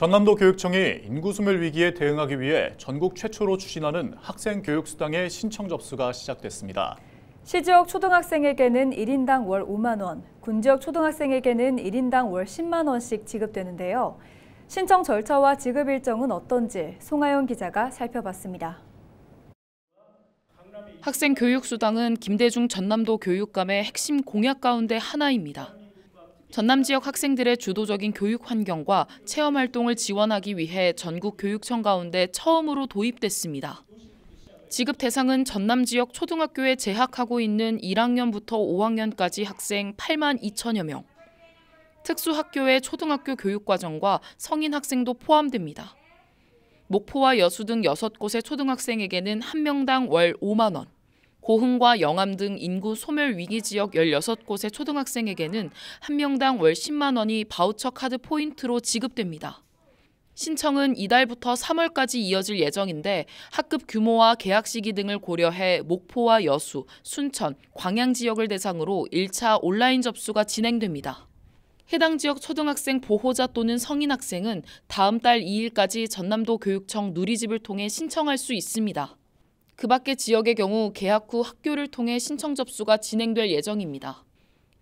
전남도 교육청이 인구수멸 위기에 대응하기 위해 전국 최초로 추진하는 학생교육수당의 신청 접수가 시작됐습니다. 시지역 초등학생에게는 1인당 월 5만 원, 군지역 초등학생에게는 1인당 월 10만 원씩 지급되는데요. 신청 절차와 지급 일정은 어떤지 송하영 기자가 살펴봤습니다. 학생 교육 수당은 김대중 전남도 교육감의 핵심 공약 가운데 하나입니다. 전남 지역 학생들의 주도적인 교육 환경과 체험 활동을 지원하기 위해 전국 교육청 가운데 처음으로 도입됐습니다. 지급 대상은 전남 지역 초등학교에 재학하고 있는 1학년부터 5학년까지 학생 8만 2천여 명. 특수학교의 초등학교 교육과정과 성인 학생도 포함됩니다. 목포와 여수 등 6곳의 초등학생에게는 한 명당 월 5만 원. 고흥과 영암 등 인구 소멸 위기 지역 16곳의 초등학생에게는 한 명당 월 10만 원이 바우처 카드 포인트로 지급됩니다. 신청은 이달부터 3월까지 이어질 예정인데 학급 규모와 계약 시기 등을 고려해 목포와 여수, 순천, 광양 지역을 대상으로 1차 온라인 접수가 진행됩니다. 해당 지역 초등학생 보호자 또는 성인 학생은 다음 달 2일까지 전남도 교육청 누리집을 통해 신청할 수 있습니다. 그 밖의 지역의 경우 개학 후 학교를 통해 신청 접수가 진행될 예정입니다.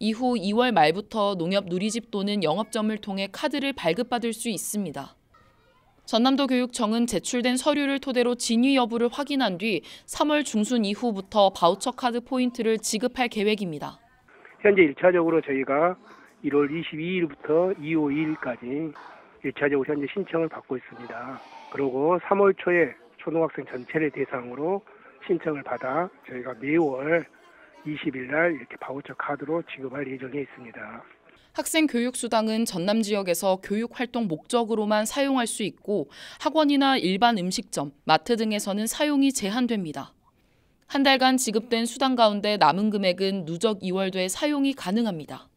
이후 2월 말부터 농협 누리집 또는 영업점을 통해 카드를 발급받을 수 있습니다. 전남도 교육청은 제출된 서류를 토대로 진위 여부를 확인한 뒤 3월 중순 이후부터 바우처 카드 포인트를 지급할 계획입니다. 현재 1차적으로 저희가 1월 22일부터 2월 2일까지 1차적으로 현재 신청을 받고 있습니다. 그리고 3월 초에 초등학생 전체를 대상으로 신청을 받아 저희가 매월 20일 날 이렇게 바우처 카드로 지급할 예정에 있습니다. 학생 교육 수당은 전남 지역에서 교육 활동 목적으로만 사용할 수 있고 학원이나 일반 음식점, 마트 등에서는 사용이 제한됩니다. 한 달간 지급된 수당 가운데 남은 금액은 누적 2월도에 사용이 가능합니다.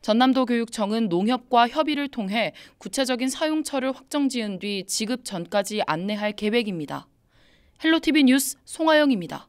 전남도 교육청은 농협과 협의를 통해 구체적인 사용처를 확정 지은 뒤 지급 전까지 안내할 계획입니다. 헬로티비 뉴스 송하영입니다.